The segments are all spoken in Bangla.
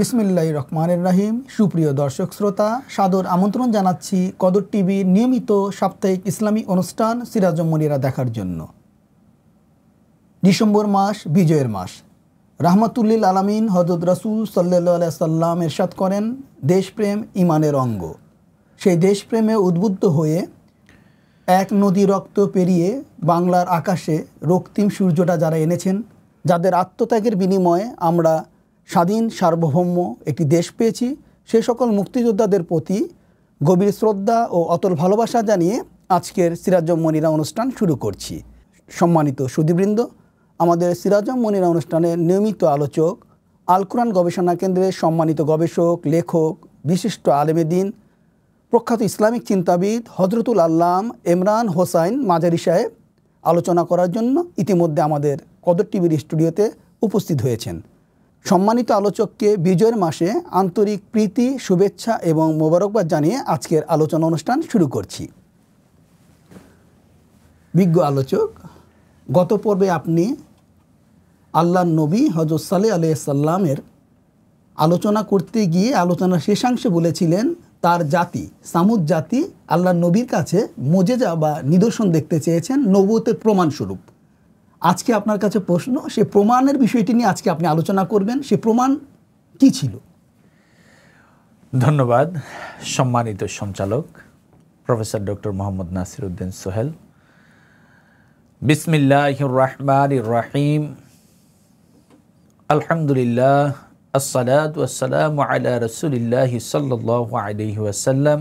বিসমিল্লাহ রহমানের রাহিম সুপ্রিয় দর্শক শ্রোতা সাদর আমন্ত্রণ জানাচ্ছি কদর টিভির নিয়মিত সাপ্তাহিক ইসলামী অনুষ্ঠান সিরাজমনিরা দেখার জন্য ডিসেম্বর মাস বিজয়ের মাস রাহমাতুল্লিল আলামিন হজরত রাসুল সাল্লা সাল্লাম এরশাদ করেন দেশপ্রেম ইমানের অঙ্গ সেই দেশপ্রেমে উদ্বুদ্ধ হয়ে এক নদী রক্ত পেরিয়ে বাংলার আকাশে রক্তিম সূর্যটা যারা এনেছেন যাদের আত্মত্যাগের বিনিময়ে আমরা স্বাধীন সার্বভৌম একটি দেশ পেয়েছি সে সকল মুক্তিযোদ্ধাদের প্রতি গভীর শ্রদ্ধা ও অতল ভালোবাসা জানিয়ে আজকের সিরাজম মনিরা অনুষ্ঠান শুরু করছি সম্মানিত সুদীবৃন্দ আমাদের সিরাজম মনিরা অনুষ্ঠানের নিয়মিত আলোচক আলকুরান গবেষণা কেন্দ্রের সম্মানিত গবেষক লেখক বিশিষ্ট আলেমেদিন প্রখ্যাত ইসলামিক চিন্তাবিদ হজরতুল আল্লাম ইমরান হোসাইন মাজারি সাহেব আলোচনা করার জন্য ইতিমধ্যে আমাদের কদর টিভির স্টুডিওতে উপস্থিত হয়েছেন সম্মানিত আলোচককে বিজয়ের মাসে আন্তরিক প্রীতি শুভেচ্ছা এবং মোবারকবাদ জানিয়ে আজকের আলোচনা অনুষ্ঠান শুরু করছি বিজ্ঞ আলোচক গত পর্বে আপনি আল্লাহ নবী হজরত সালে সাল্লামের আলোচনা করতে গিয়ে আলোচনার শেষাংশে বলেছিলেন তার জাতি সামুদ জাতি আল্লাহ নবীর কাছে মোজেজা বা নিদর্শন দেখতে চেয়েছেন নবতের প্রমাণস্বরূপ আজকে আপনার কাছে প্রশ্ন সে প্রমাণের বিষয়টি নিয়ে আজকে আপনি আলোচনা করবেন সে প্রমাণ কি ছিল ধন্যবাদ সম্মানিত সঞ্চালক প্রফেসর ডক্টর মোহাম্মদ নাসির উদ্দিন সোহেল বিসমিল্লাহ রহমান রাহিম আলহামদুলিল্লাহ আসসালাত ওয়াসালাম আলা রসুলিল্লাহ সাল্লাহ আলহি ওয়াসাল্লাম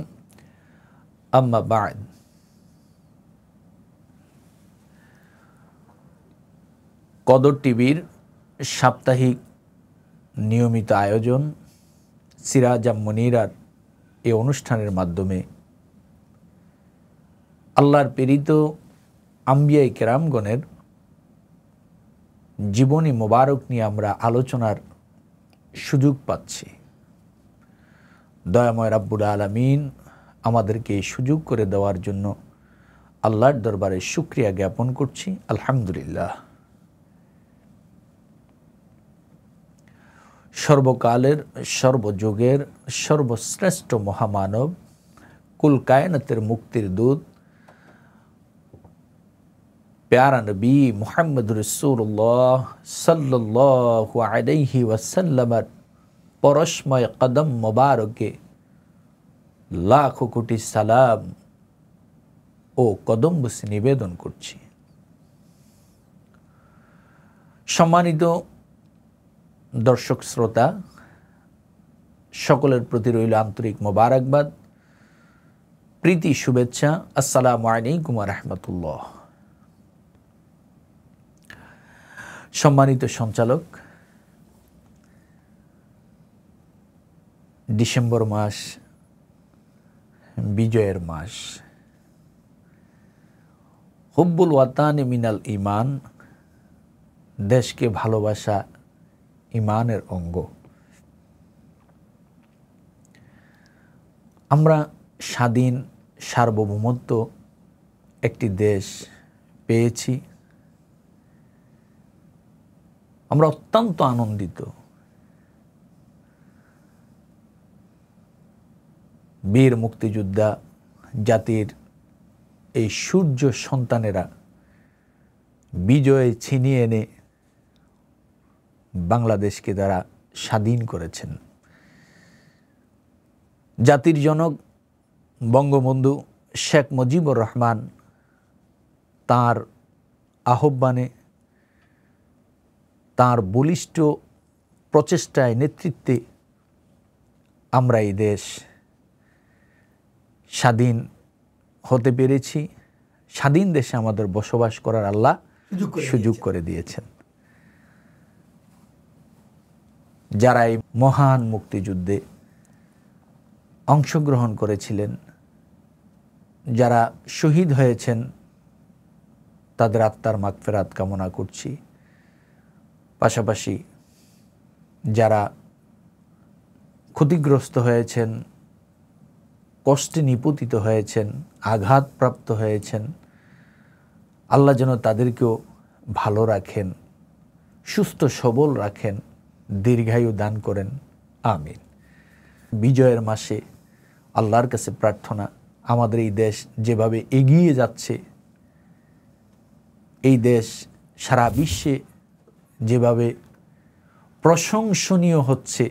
আম্মা বাদ কদর টিভির সাপ্তাহিক নিয়মিত আয়োজন সিরাজাম মনিরার এ অনুষ্ঠানের মাধ্যমে আল্লাহর প্রেরিত আম্বিয়াই কেরামগণের জীবনী মোবারক নিয়ে আমরা আলোচনার সুযোগ পাচ্ছি দয়াময় রাব্বুল আলমিন আমাদেরকে এই সুযোগ করে দেওয়ার জন্য আল্লাহর দরবারে শুক্রিয়া জ্ঞাপন করছি আলহামদুলিল্লাহ সর্বকালের সর্বযুগের সর্বশ্রেষ্ঠ মহামানব কুলকায়নাতের মুক্তির দূত প্যারা নবী মোহাম্মদ রসুল্লাহ সাল্লাহ আলহি ওয়াসাল্লামার পরশময় কদম মোবারকে লাখ কোটি সালাম ও কদম্বসি নিবেদন করছি সম্মানিত দর্শক শ্রোতা সকলের প্রতি রইল আন্তরিক মোবারকবাদ প্রীতি শুভেচ্ছা আসসালামু আলাইকুম রহমতুল্লাহ সম্মানিত সঞ্চালক ডিসেম্বর মাস বিজয়ের মাস হুব্বুল ওয়াতান মিনাল ইমান দেশকে ভালোবাসা ইমানের অঙ্গ আমরা স্বাধীন সার্বভৌমত্ব একটি দেশ পেয়েছি আমরা অত্যন্ত আনন্দিত বীর মুক্তিযোদ্ধা জাতির এই সূর্য সন্তানেরা বিজয়ে ছিনিয়ে এনে বাংলাদেশকে তারা স্বাধীন করেছেন জাতির জনক বঙ্গবন্ধু শেখ মুজিবুর রহমান তার আহ্বানে তার বলিষ্ঠ প্রচেষ্টায় নেতৃত্বে আমরা এই দেশ স্বাধীন হতে পেরেছি স্বাধীন দেশে আমাদের বসবাস করার আল্লাহ সুযোগ করে দিয়েছেন যারা এই মহান মুক্তিযুদ্ধে অংশগ্রহণ করেছিলেন যারা শহীদ হয়েছেন তাদের আত্মার মাগফেরাত কামনা করছি পাশাপাশি যারা ক্ষতিগ্রস্ত হয়েছেন কষ্টে নিপতিত হয়েছেন আঘাতপ্রাপ্ত হয়েছেন আল্লাহ যেন তাদেরকেও ভালো রাখেন সুস্থ সবল রাখেন দীর্ঘায়ু দান করেন আমিন বিজয়ের মাসে আল্লাহর কাছে প্রার্থনা আমাদের এই দেশ যেভাবে এগিয়ে যাচ্ছে এই দেশ সারা বিশ্বে যেভাবে প্রশংসনীয় হচ্ছে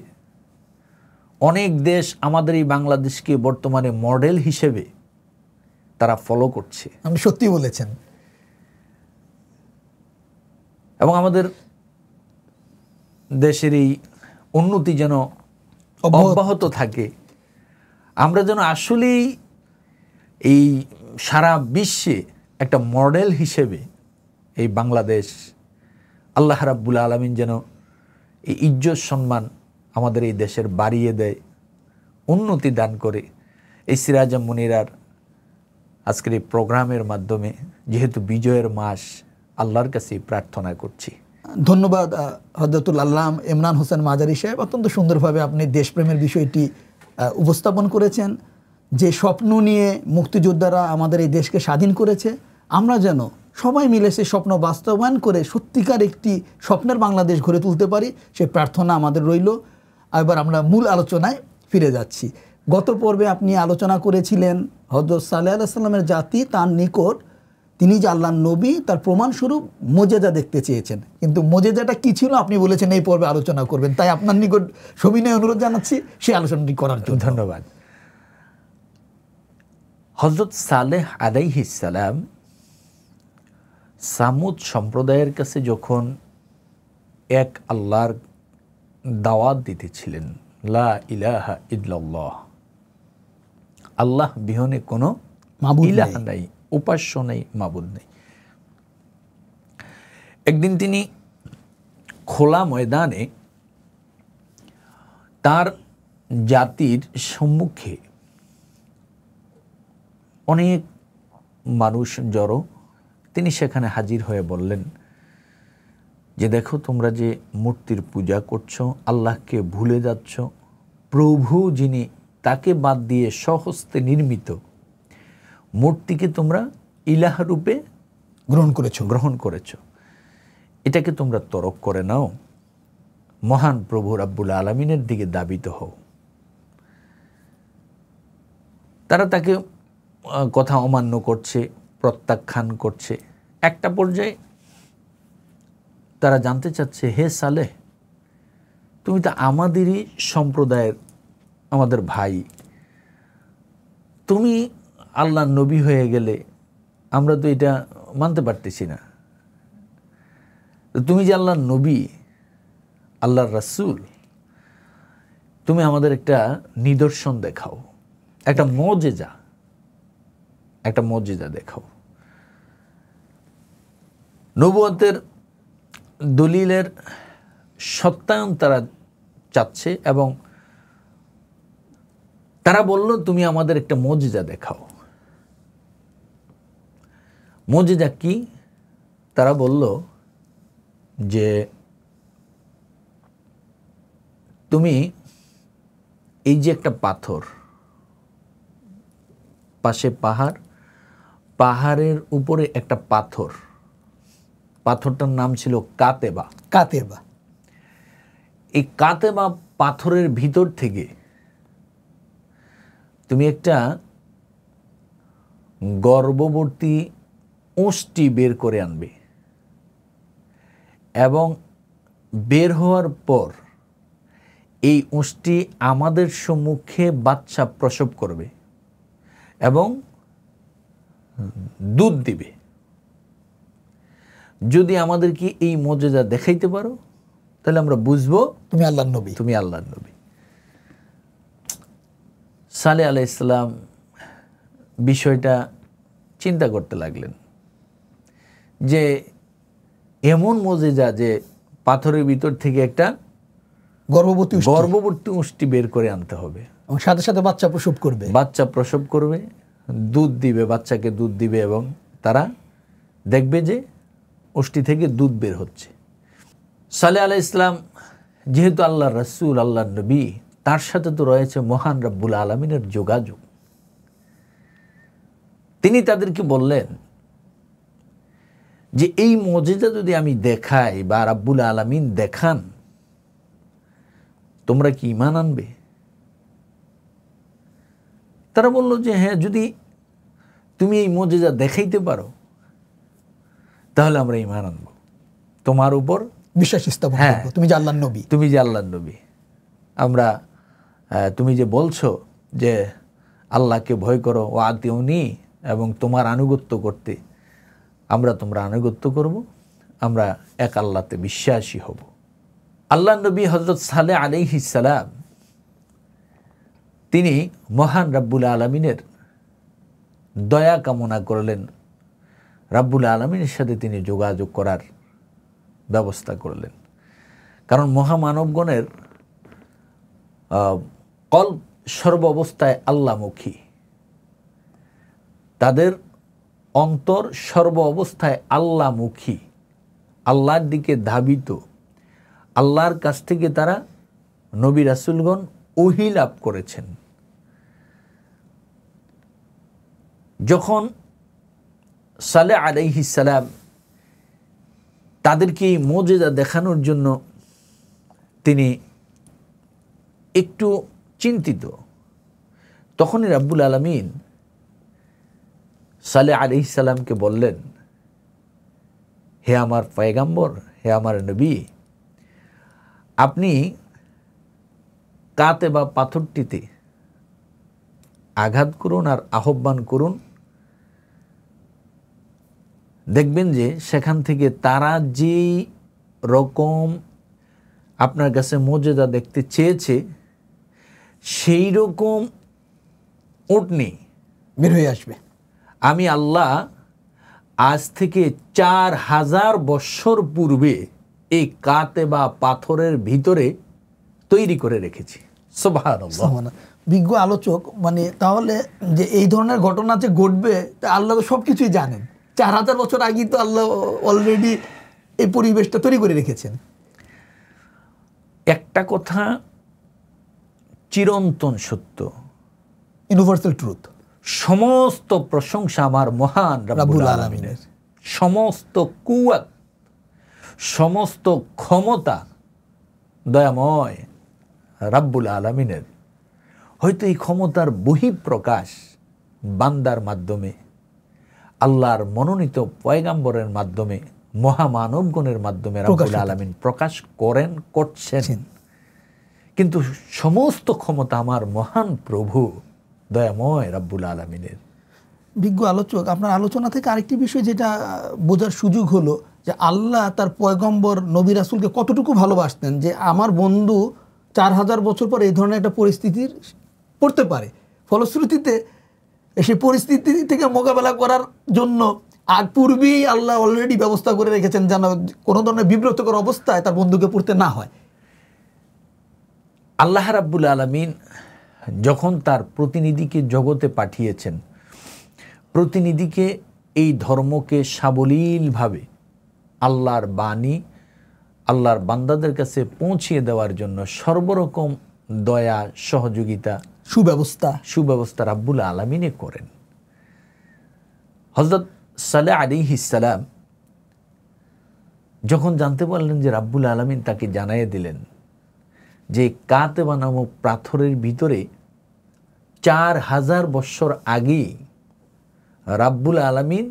অনেক দেশ আমাদের এই বাংলাদেশকে বর্তমানে মডেল হিসেবে তারা ফলো করছে আমি সত্যি বলেছেন এবং আমাদের দেশের এই উন্নতি যেন অব্যাহত থাকে আমরা যেন আসলেই এই সারা বিশ্বে একটা মডেল হিসেবে এই বাংলাদেশ আল্লাহ রাব্বুল আলমিন যেন এই ইজ্জত সম্মান আমাদের এই দেশের বাড়িয়ে দেয় উন্নতি দান করে এই সিরাজ মুনিরার আজকের এই প্রোগ্রামের মাধ্যমে যেহেতু বিজয়ের মাস আল্লাহর কাছে প্রার্থনা করছি ধন্যবাদ হজরতুল আল্লাহ ইমরান হোসেন মাজারি সাহেব অত্যন্ত সুন্দরভাবে আপনি দেশপ্রেমের বিষয়টি উপস্থাপন করেছেন যে স্বপ্ন নিয়ে মুক্তিযোদ্ধারা আমাদের এই দেশকে স্বাধীন করেছে আমরা যেন সবাই মিলে সে স্বপ্ন বাস্তবায়ন করে সত্যিকার একটি স্বপ্নের বাংলাদেশ গড়ে তুলতে পারি সে প্রার্থনা আমাদের রইল এবার আমরা মূল আলোচনায় ফিরে যাচ্ছি গত পর্বে আপনি আলোচনা করেছিলেন হজরত সাল্লাহ সাল্লামের জাতি তার নিকট তিনি যে আল্লাহ নবী তার প্রমাণস্বরূপ মোজেজা দেখতে চেয়েছেন কিন্তু মোজেজাটা কি ছিল আপনি বলেছেন এই পর্বে আলোচনা করবেন তাই আপনার নিকট সবিনয় অনুরোধ জানাচ্ছি সেই আলোচনাটি করার জন্য ধন্যবাদ হজরত সালেহ আলাইহিসালাম সামুদ সম্প্রদায়ের কাছে যখন এক আল্লাহর দাওয়াত দিতেছিলেন লা ইলাহা ইদল্লাহ আল্লাহ বিহনে কোনো ইলাহা নাই উপাস্য নেই মাবুদ নেই একদিন তিনি খোলা ময়দানে তার জাতির সম্মুখে অনেক মানুষ জড়ো তিনি সেখানে হাজির হয়ে বললেন যে দেখো তোমরা যে মূর্তির পূজা করছো আল্লাহকে ভুলে যাচ্ছ প্রভু যিনি তাকে বাদ দিয়ে সহস্তে নির্মিত মূর্তিকে তোমরা ইলাহ রূপে গ্রহণ করেছো গ্রহণ করেছ এটাকে তোমরা তরক করে নাও মহান প্রভু রাব্বুল আলমিনের দিকে দাবিত হও তারা তাকে কথা অমান্য করছে প্রত্যাখ্যান করছে একটা পর্যায়ে তারা জানতে চাচ্ছে হে সালেহ তুমি তো আমাদেরই সম্প্রদায়ের আমাদের ভাই তুমি আল্লাহ নবী হয়ে গেলে আমরা তো এটা মানতে পারতেছি না তুমি যে আল্লাহর নবী আল্লাহর রাসুল তুমি আমাদের একটা নিদর্শন দেখাও একটা মজেজা একটা মজেজা দেখাও নবুয়ের দলিলের সত্যায়ন তারা চাচ্ছে এবং তারা বলল তুমি আমাদের একটা মজিজা দেখাও মজিদা কি তারা বলল যে তুমি এই যে একটা পাথর পাশে পাহাড় পাহাড়ের উপরে একটা পাথর পাথরটার নাম ছিল কাতেবা কাতেবা এই কাতেবা পাথরের ভিতর থেকে তুমি একটা গর্ভবর্তী ওষ্টি বের করে আনবে এবং বের হওয়ার পর এই ওষ্টি আমাদের সম্মুখে বাচ্চা প্রসব করবে এবং দুধ দিবে যদি আমাদেরকে এই মর্যাদা দেখাইতে পারো তাহলে আমরা বুঝবো তুমি আল্লাহ নবী তুমি আল্লাহ নবী সালে আলাইসালাম বিষয়টা চিন্তা করতে লাগলেন যে এমন মজেজা যে পাথরের ভিতর থেকে একটা গর্ভবতী গর্ভবতী উষ্টি বের করে আনতে হবে এবং সাথে সাথে বাচ্চা প্রসব করবে বাচ্চা প্রসব করবে দুধ দিবে বাচ্চাকে দুধ দিবে এবং তারা দেখবে যে অষ্টি থেকে দুধ বের হচ্ছে সালে আলাহ ইসলাম যেহেতু আল্লাহ রসুল আল্লাহ নবী তার সাথে তো রয়েছে মহান রব্বুল আলমিনের যোগাযোগ তিনি তাদেরকে বললেন যে এই মজিদা যদি আমি দেখাই বা রাব্বুল আলমিন দেখান তোমরা কি ইমান আনবে তারা বলল যে হ্যাঁ যদি তুমি এই মজিদা দেখাইতে পারো তাহলে আমরা ইমান আনব তোমার উপর বিশ্বাস স্থাপন হ্যাঁ তুমি যে আল্লাহ নবী তুমি যে আল্লাহ নবী আমরা তুমি যে বলছো যে আল্লাহকে ভয় করো ও আতিউনি এবং তোমার আনুগত্য করতে আমরা তোমরা আনুগত্য করব আমরা এক আল্লাতে বিশ্বাসী হব আল্লাহ নবী হজরত সালে আলিহিসালাম তিনি মহান রাব্বুল আলমিনের দয়া কামনা করলেন রাব্বুল আলমিনের সাথে তিনি যোগাযোগ করার ব্যবস্থা করলেন কারণ মহামানবগণের কল সর্ব অবস্থায় আল্লামুখী তাদের অন্তর সর্ব অবস্থায় আল্লামুখী আল্লাহর দিকে ধাবিত আল্লাহর কাছ থেকে তারা নবী রাসুলগণ ওহি লাভ করেছেন যখন সালে আলাইহি সালাম তাদেরকে এই মজেদা দেখানোর জন্য তিনি একটু চিন্তিত তখনই রাব্বুল আলমিন সালে আলি ইসালামকে বললেন হে আমার পয়গাম্বর হে আমার নবী আপনি কাতে বা পাথরটিতে আঘাত করুন আর আহ্বান করুন দেখবেন যে সেখান থেকে তারা যেই রকম আপনার কাছে মর্যাদা দেখতে চেয়েছে সেই রকম উঠনি বের হয়ে আসবে আমি আল্লাহ আজ থেকে চার হাজার বৎসর পূর্বে এই কাতে বা পাথরের ভিতরে তৈরি করে রেখেছি বিজ্ঞ আলোচক মানে তাহলে যে এই ধরনের ঘটনা যে ঘটবে তা আল্লাহ তো সব কিছুই জানেন চার হাজার বছর আগেই তো আল্লাহ অলরেডি এই পরিবেশটা তৈরি করে রেখেছেন একটা কথা চিরন্তন সত্য ইউনিভার্সাল ট্রুথ সমস্ত প্রশংসা আমার মহান রাবুল আলমিনের সমস্ত কুয়াত সমস্ত ক্ষমতা দয়াময় রাব্বুল আলমিনের হয়তো এই ক্ষমতার বহিঃপ্রকাশ বান্দার মাধ্যমে আল্লাহর মনোনীত পয়গাম্বরের মাধ্যমে মহামানবগণের মাধ্যমে রাব্বুল আলমিন প্রকাশ করেন করছেন কিন্তু সমস্ত ক্ষমতা আমার মহান প্রভু দয়াময় রাব্বুল আলমিনের বিজ্ঞ আলোচক আপনার আলোচনা থেকে আরেকটি বিষয় যেটা বোঝার সুযোগ হলো যে আল্লাহ তার পয়গম্বর নবী রাসুলকে কতটুকু ভালোবাসতেন যে আমার বন্ধু চার হাজার বছর পর এই ধরনের একটা পরিস্থিতির পড়তে পারে ফলশ্রুতিতে সেই পরিস্থিতি থেকে মোকাবেলা করার জন্য আর পূর্বেই আল্লাহ অলরেডি ব্যবস্থা করে রেখেছেন যেন কোনো ধরনের বিব্রতকর অবস্থায় তার বন্ধুকে পড়তে না হয় আল্লাহ রাব্বুল আলমিন যখন তার প্রতিনিধিকে জগতে পাঠিয়েছেন প্রতিনিধিকে এই ধর্মকে সাবলীলভাবে আল্লাহর বাণী আল্লাহর বান্দাদের কাছে পৌঁছিয়ে দেওয়ার জন্য সর্বরকম দয়া সহযোগিতা সুব্যবস্থা সুব্যবস্থা রাব্বুল আলমিনে করেন হজরত সালে আলী ইসালাম যখন জানতে পারলেন যে রাব্বুল আলমিন তাকে জানাইয়ে দিলেন যে কাতেবা নামক পাথরের ভিতরে চার হাজার বৎসর আগে রাব্বুল আলমিন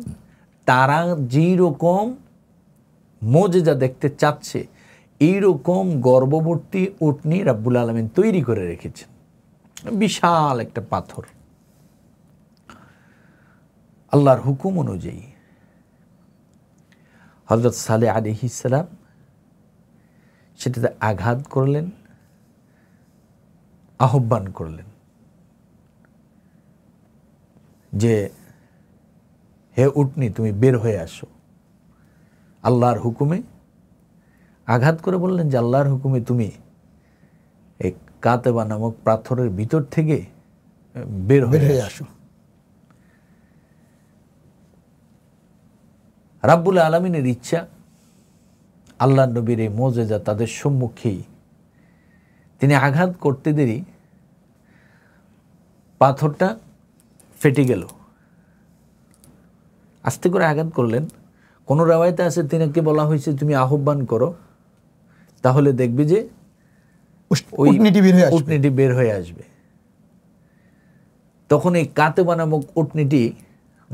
তারা যেরকম যা দেখতে চাচ্ছে এইরকম গর্ভবর্তী উটনি রাব্বুল আলমিন তৈরি করে রেখেছেন বিশাল একটা পাথর আল্লাহর হুকুম অনুযায়ী হজরত সালে ইসলাম সেটাতে আঘাত করলেন আহ্বান করলেন যে হে উঠনি তুমি বের হয়ে আসো আল্লাহর হুকুমে আঘাত করে বললেন যে আল্লাহর হুকুমে তুমি এই কাতেবা নামক পাথরের ভিতর থেকে বের হয়ে আসো রাব্বুল আলমিনের ইচ্ছা আল্লাহ নবীর এই মোজেজা তাদের সম্মুখেই তিনি আঘাত করতে দেরি পাথরটা ফেটে গেল আস্তে করে আঘাত করলেন কোনো রেওয়ায়তে আছে তিনাকে বলা হয়েছে তুমি আহ্বান করো তাহলে দেখবে যে উটনিটি বের হয়ে আসবে তখন এই কাতেবা নামক উটনিটি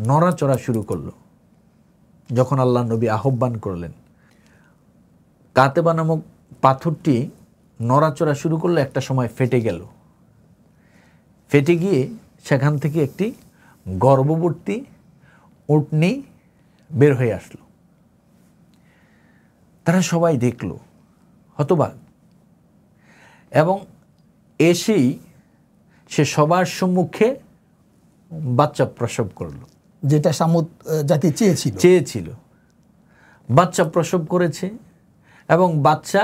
নড়াচড়া শুরু করলো যখন আল্লাহ নবী আহ্বান করলেন কাতেবা নামক পাথরটি নড়াচড়া শুরু করলে একটা সময় ফেটে গেল ফেটে গিয়ে সেখান থেকে একটি গর্ভবর্তী উটনি বের হয়ে আসলো তারা সবাই দেখল হতবাক এবং এসেই সে সবার সম্মুখে বাচ্চা প্রসব করল যেটা সামুদ জাতি চেয়েছিল চেয়েছিল বাচ্চা প্রসব করেছে এবং বাচ্চা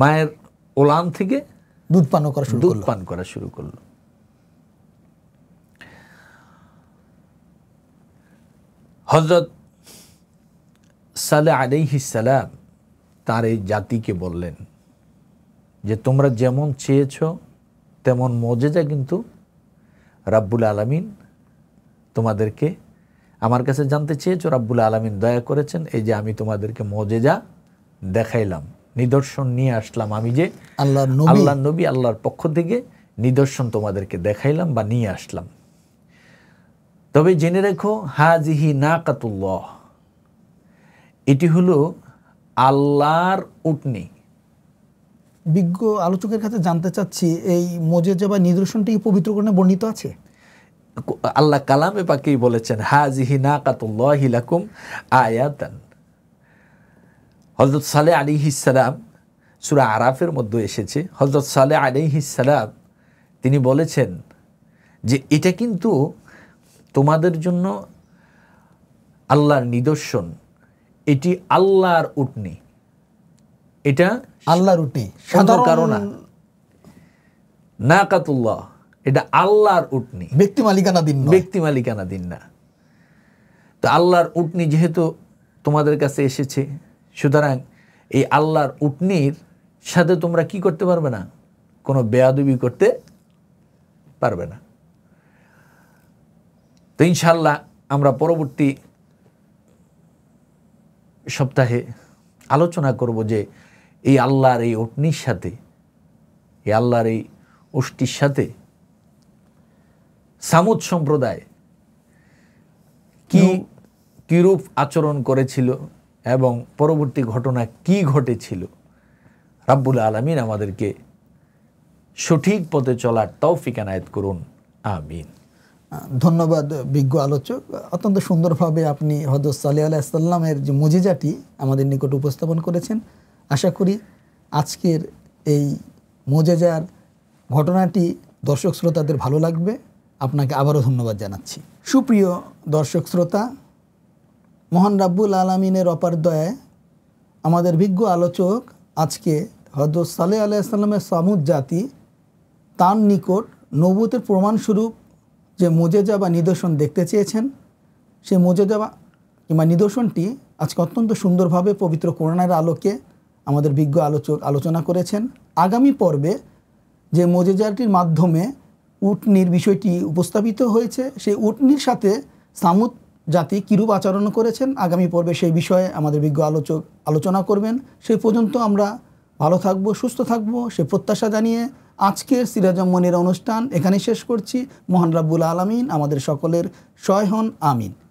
মায়ের ওলান থেকে দুধ পান করা শুরু দুধ পান করা শুরু করলো হজরত সালে আলিহিসাল্লাম তার এই জাতিকে বললেন যে তোমরা যেমন চেয়েছ তেমন মজেজা কিন্তু রাব্বুল আলমিন তোমাদেরকে আমার কাছে জানতে চেয়েছো রাব্বুল আলমিন দয়া করেছেন এই যে আমি তোমাদেরকে মজেজা দেখাইলাম নিদর্শন নিয়ে আসলাম আমি যে আল্লাহ আল্লাহ নবী আল্লাহর পক্ষ থেকে নিদর্শন তোমাদেরকে দেখাইলাম বা নিয়ে আসলাম তবে জেনে রেখো হাজিহি না কাতুল্লাহ এটি হলো আল্লাহর উটনি বিজ্ঞ আলোচকের কাছে জানতে চাচ্ছি এই মোজেজা বা নিদর্শনটি পবিত্র কোরআনে বর্ণিত আছে আল্লাহ কালামে পাকেই বলেছেন হাজিহি না কাতুল্লাহ লাকুম আয়াতান হজরত সালে আলী হিসালাম সুরা আরাফের মধ্যে এসেছে হজরত সালে আলী হিসালাম তিনি বলেছেন যে এটা কিন্তু তোমাদের জন্য আল্লাহর নিদর্শন এটি আল্লাহর উটনি এটা আল্লাহর উটনি সাধারণ নাকাতুল্লাহ এটা আল্লাহর উটনি ব্যক্তি মালিকানা দিন ব্যক্তি মালিকানা দিন না তো আল্লাহর উটনি যেহেতু তোমাদের কাছে এসেছে সুতরাং এই আল্লাহর উটনির সাথে তোমরা কি করতে পারবে না কোনো বেয়াদুবি করতে পারবে না তো ইনশাল্লাহ আমরা পরবর্তী সপ্তাহে আলোচনা করব যে এই আল্লাহর এই অগ্নির সাথে এই আল্লাহর এই অষ্টির সাথে সামুদ সম্প্রদায় কি কীরূপ আচরণ করেছিল এবং পরবর্তী ঘটনা কি ঘটেছিল রাব্বুল আলমিন আমাদেরকে সঠিক পথে চলার তৌফিক আনায়ত করুন আমিন ধন্যবাদ বিজ্ঞ আলোচক অত্যন্ত সুন্দরভাবে আপনি হজরত সালি আলাইসাল্লামের যে মজিজাটি আমাদের নিকট উপস্থাপন করেছেন আশা করি আজকের এই মজেজার ঘটনাটি দর্শক শ্রোতাদের ভালো লাগবে আপনাকে আবারও ধন্যবাদ জানাচ্ছি সুপ্রিয় দর্শক শ্রোতা মহান রাব্বুল আলমিনের অপার দয়ায় আমাদের বিজ্ঞ আলোচক আজকে হজরত সালে আলাইসাল্লামের সামুদ জাতি তার নিকট নবুতের প্রমাণস্বরূপ যে মোজেজা বা নিদর্শন দেখতে চেয়েছেন সে মোজেজা বা কিংবা নিদর্শনটি আজকে অত্যন্ত সুন্দরভাবে পবিত্র কোরআনের আলোকে আমাদের বিজ্ঞ আলোচক আলোচনা করেছেন আগামী পর্বে যে মোজেজাটির মাধ্যমে উটনির বিষয়টি উপস্থাপিত হয়েছে সেই উটনির সাথে সামুদ জাতি কিরূপ আচরণ করেছেন আগামী পর্বে সেই বিষয়ে আমাদের বিজ্ঞ আলোচক আলোচনা করবেন সেই পর্যন্ত আমরা ভালো থাকবো সুস্থ থাকবো সে প্রত্যাশা জানিয়ে আজকের সিরাজম্মনের অনুষ্ঠান এখানে শেষ করছি মোহান রাব্বুল আলমিন আমাদের সকলের সয় হন আমিন